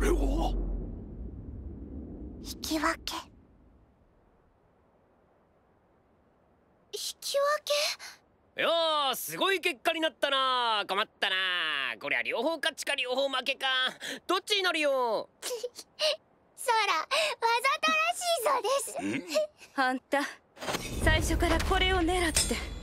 れは引き分け引き分けよーすごい結果になったな困ったなこりゃ両方勝ちか両方負けかどっちになるよ そらわざとらしいぞですあんた最初からこれを狙って